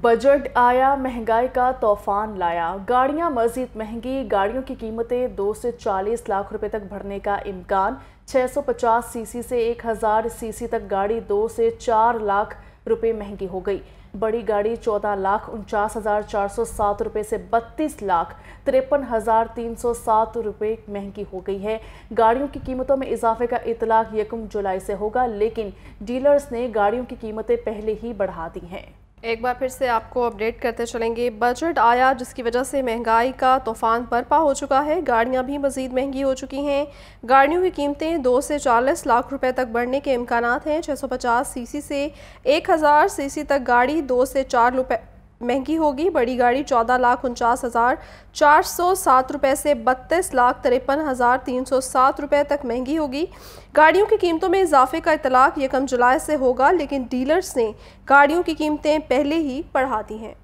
budget आया महंगाई का तूफान लाया गाड़ियां मजीद महंगी गाड़ियों की कीमतें दो से चालीस लाख रुपए तक भरने का इम्कान 650 सीसी से 1000 सीसी तक गाड़ी दो से चार लाख रुपए महंगी हो गई बड़ी गाड़ी चौदह लाख उनचास हज़ार चार सौ सात रुपये से बत्तीस लाख तिरपन हज़ार तीन सौ सात रुपये महंगी हो गई है गाड़ियों की कीमतों में इजाफे का इतलाक यकम जुलाई से होगा लेकिन डीलर्स ने गाड़ियों की कीमतें पहले ही बढ़ा दी हैं एक बार फिर से आपको अपडेट करते चलेंगे बजट आया जिसकी वजह से महंगाई का तूफान बरपा हो चुका है गाड़ियां भी मजीद महंगी हो चुकी हैं गाड़ियों की कीमतें दो से चालीस लाख रुपए तक बढ़ने के इम्कान हैं 650 सीसी से 1000 सीसी तक गाड़ी दो से चार रुपये महंगी होगी बड़ी गाड़ी चौदह लाख उनचास हज़ार चार सौ सात रुपये से बत्तीस लाख तिरपन हज़ार तीन सौ सात रुपये तक महंगी होगी गाड़ियों की कीमतों में इजाफे का इतलाक यकम जुलाई से होगा लेकिन डीलर्स ने गाड़ियों की कीमतें पहले ही बढ़ा दी हैं